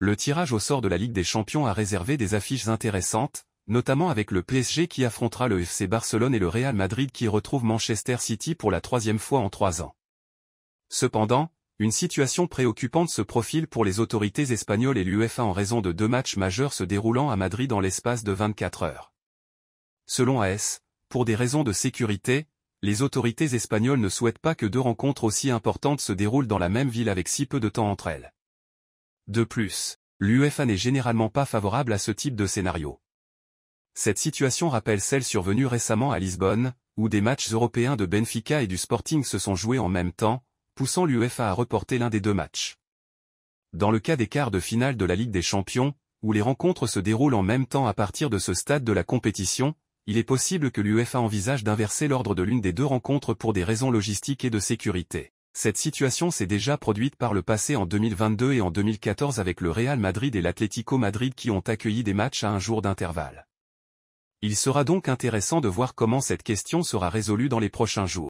Le tirage au sort de la Ligue des Champions a réservé des affiches intéressantes, notamment avec le PSG qui affrontera le FC Barcelone et le Real Madrid qui retrouve Manchester City pour la troisième fois en trois ans. Cependant, une situation préoccupante se profile pour les autorités espagnoles et l'UEFA en raison de deux matchs majeurs se déroulant à Madrid dans l'espace de 24 heures. Selon AS, pour des raisons de sécurité, les autorités espagnoles ne souhaitent pas que deux rencontres aussi importantes se déroulent dans la même ville avec si peu de temps entre elles. De plus, l'UEFA n'est généralement pas favorable à ce type de scénario. Cette situation rappelle celle survenue récemment à Lisbonne, où des matchs européens de Benfica et du Sporting se sont joués en même temps, poussant l'UEFA à reporter l'un des deux matchs. Dans le cas des quarts de finale de la Ligue des Champions, où les rencontres se déroulent en même temps à partir de ce stade de la compétition, il est possible que l'UEFA envisage d'inverser l'ordre de l'une des deux rencontres pour des raisons logistiques et de sécurité. Cette situation s'est déjà produite par le passé en 2022 et en 2014 avec le Real Madrid et l'Atlético Madrid qui ont accueilli des matchs à un jour d'intervalle. Il sera donc intéressant de voir comment cette question sera résolue dans les prochains jours.